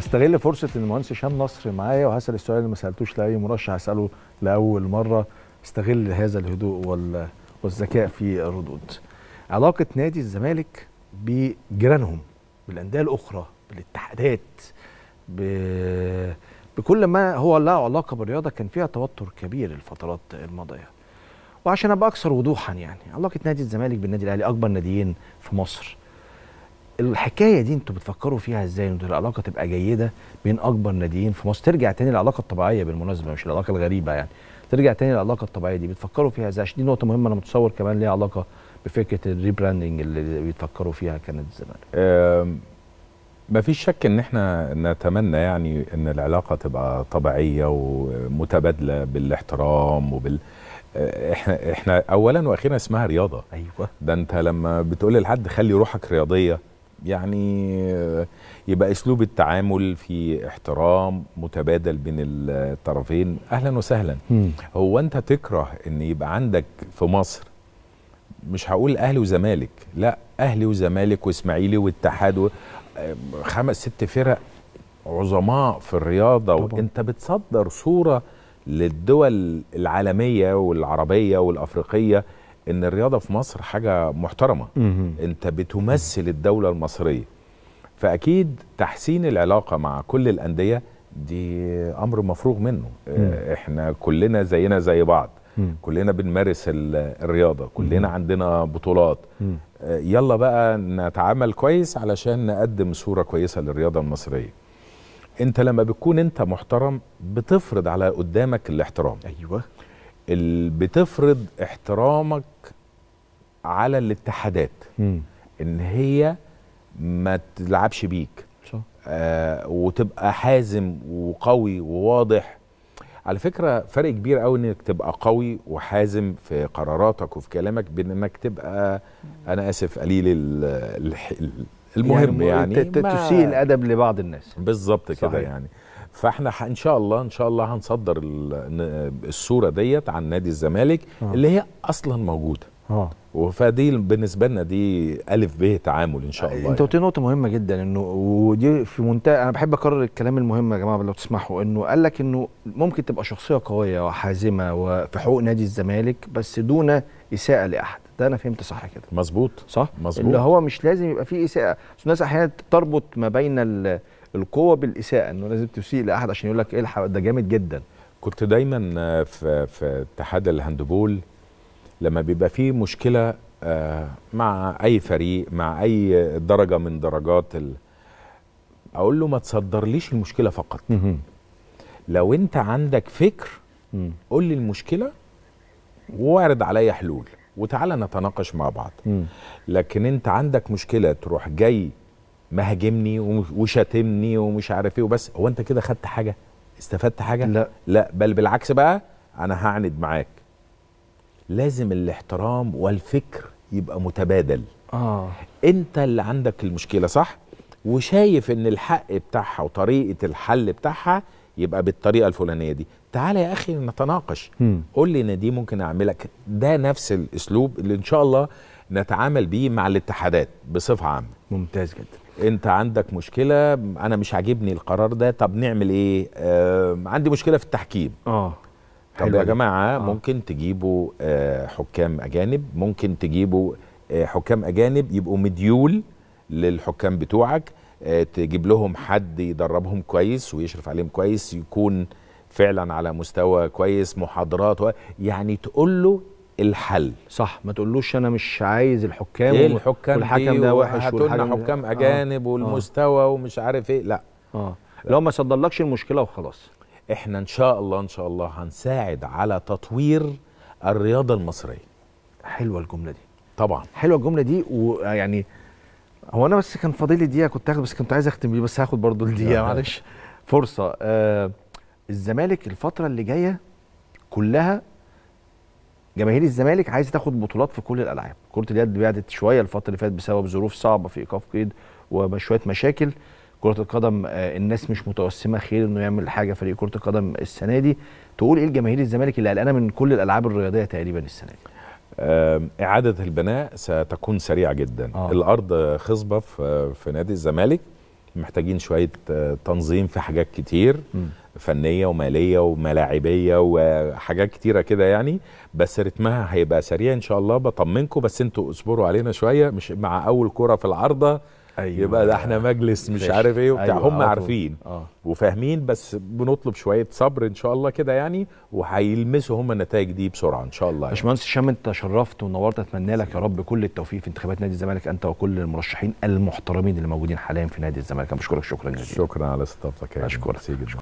هستغل فرصه ان المهندس هشام نصر معايا وهسال السؤال اللي ما سالتوش لاي مرشح هساله لاول مره استغل هذا الهدوء والذكاء في الردود. علاقه نادي الزمالك بجيرانهم بالانديه الاخرى بالاتحادات ب... بكل ما هو له علاقه بالرياضه كان فيها توتر كبير الفترات الماضيه. وعشان ابقى اكثر وضوحا يعني علاقه نادي الزمالك بالنادي الاهلي اكبر ناديين في مصر الحكايه دي انتوا بتفكروا فيها ازاي ان العلاقه تبقى جيده بين اكبر ناديين في مصر ترجع تاني للعلاقه الطبيعيه بالمناسبه مش العلاقه الغريبه يعني ترجع تاني للعلاقه الطبيعيه دي بتفكروا فيها ازاي عشان دي نقطه مهمه انا متصور كمان ليها علاقه بفكره الريبراندنج اللي بيتفكروا فيها كانت زمان ما فيش شك ان احنا نتمنى يعني ان العلاقه تبقى طبيعيه ومتبادله بالاحترام وبال آه، احنا احنا اولا واخيرا اسمها رياضه ايوه ده انت لما بتقول لحد خلي روحك رياضيه يعني يبقى اسلوب التعامل في احترام متبادل بين الطرفين اهلا وسهلا هو انت تكره ان يبقى عندك في مصر مش هقول اهلي وزمالك لا اهلي وزمالك واسماعيلي واتحاد و... خمس ست فرق عظماء في الرياضه طبعا. وانت بتصدر صوره للدول العالميه والعربيه والافريقيه ان الرياضه في مصر حاجه محترمه انت بتمثل الدوله المصريه فاكيد تحسين العلاقه مع كل الانديه دي امر مفروغ منه آه، احنا كلنا زينا زي بعض كلنا بنمارس الرياضه كلنا عندنا بطولات آه، يلا بقى نتعامل كويس علشان نقدم صوره كويسه للرياضه المصريه انت لما بتكون انت محترم بتفرض على قدامك الاحترام ايوه اللي بتفرض احترامك على الاتحادات م. ان هي ما تلعبش بيك صح. آه وتبقى حازم وقوي وواضح على فكره فرق كبير قوي انك تبقى قوي وحازم في قراراتك وفي كلامك بين انك تبقى انا اسف قليل المهم يعني, يعني تسيء الادب لبعض الناس بالظبط كده يعني فاحنا ان شاء الله ان شاء الله هنصدر الصوره ديت عن نادي الزمالك آه. اللي هي اصلا موجوده اه فدي بالنسبه لنا دي الف ب تعامل ان شاء الله انت قلت يعني. نقطه مهمه جدا انه ودي في منتهى انا بحب اكرر الكلام المهم يا جماعه لو تسمحوا انه قال لك انه ممكن تبقى شخصيه قويه وحازمه وفي حقوق نادي الزمالك بس دون اساءه لاحد ده انا فهمت صح كده مظبوط صح مظبوط اللي هو مش لازم يبقى فيه اساءه الناس احيانا تربط ما بين القوه بالاساءه انه لازم تسيء لاحد عشان يقول لك إيه الحق ده جامد جدا كنت دايما آه، في في اتحاد الهاندبول لما بيبقى فيه مشكله آه، مع اي فريق مع اي درجه من درجات ال... اقول له ما تصدرليش المشكله فقط لو انت عندك فكر قول لي المشكله وارد عليا حلول وتعالى نتناقش مع بعض لكن انت عندك مشكله تروح جاي مهاجمني وشاتمني وشتمني ومش عارف ايه وبس هو انت كده خدت حاجه استفدت حاجه لا لا بل بالعكس بقى انا هعند معاك لازم الاحترام والفكر يبقى متبادل اه انت اللي عندك المشكله صح وشايف ان الحق بتاعها وطريقه الحل بتاعها يبقى بالطريقه الفلانيه دي تعالى يا اخي نتناقش قول لي ان دي ممكن اعملك ده نفس الاسلوب اللي ان شاء الله نتعامل بيه مع الاتحادات بصفه عامه ممتاز جدا انت عندك مشكله انا مش عاجبني القرار ده طب نعمل ايه آه عندي مشكله في التحكيم اه طب يا جماعه آه. ممكن تجيبوا آه حكام اجانب ممكن تجيبوا آه حكام اجانب يبقوا مديول للحكام بتوعك آه تجيب لهم حد يدربهم كويس ويشرف عليهم كويس يكون فعلا على مستوى كويس محاضرات و... يعني تقول له الحل صح ما تقولوش انا مش عايز الحكام ايه الحكام والحكم ده وحش هاتولنا حكام آه. اجانب آه والمستوى آه ومش عارف ايه لا اه لو ما صدلكش المشكله وخلاص احنا ان شاء الله ان شاء الله هنساعد على تطوير الرياضه المصريه حلوه الجمله دي طبعا حلوه الجمله دي ويعني هو انا بس كان فاضلي دقيقه كنت هاخد بس كنت عايز اختم بيه بس هاخد برضو الدقيقه معلش فرصه آه الزمالك الفتره اللي جايه كلها جماهير الزمالك عايزه تاخد بطولات في كل الالعاب كره اليد بعدت شويه الفتره اللي فاتت بسبب ظروف صعبه في ايقاف قيد وشويه مشاكل كره القدم آه، الناس مش متوسمه خير انه يعمل حاجه فريق كره القدم السنه دي تقول ايه لجماهير الزمالك اللي قلقانه من كل الالعاب الرياضيه تقريبا السنه دي إعادة البناء ستكون سريعة جدا آه. الأرض خصبة في, في نادي الزمالك محتاجين شوية آه، تنظيم في حاجات كتير م. فنيه وماليه وملاعبيه وحاجات كتيره كده يعني بس رتمها هيبقى سريع ان شاء الله بطمنكم بس انتوا اصبروا علينا شويه مش مع اول كره في العارضه أيوة يبقى ده احنا مجلس مش عارف ايه وبتاع أيوة هم عارفين آه. وفاهمين بس بنطلب شويه صبر ان شاء الله كده يعني وهيلمسوا هم النتائج دي بسرعه ان شاء الله يعني. باشمهندس هشام انت شرفت ونورت اتمنى لك يا رب كل التوفيق في انتخابات نادي الزمالك انت وكل المرشحين المحترمين اللي موجودين حاليا في نادي الزمالك بشكرك شكرا جزيلا شكرا على استضافتك يا اشكرك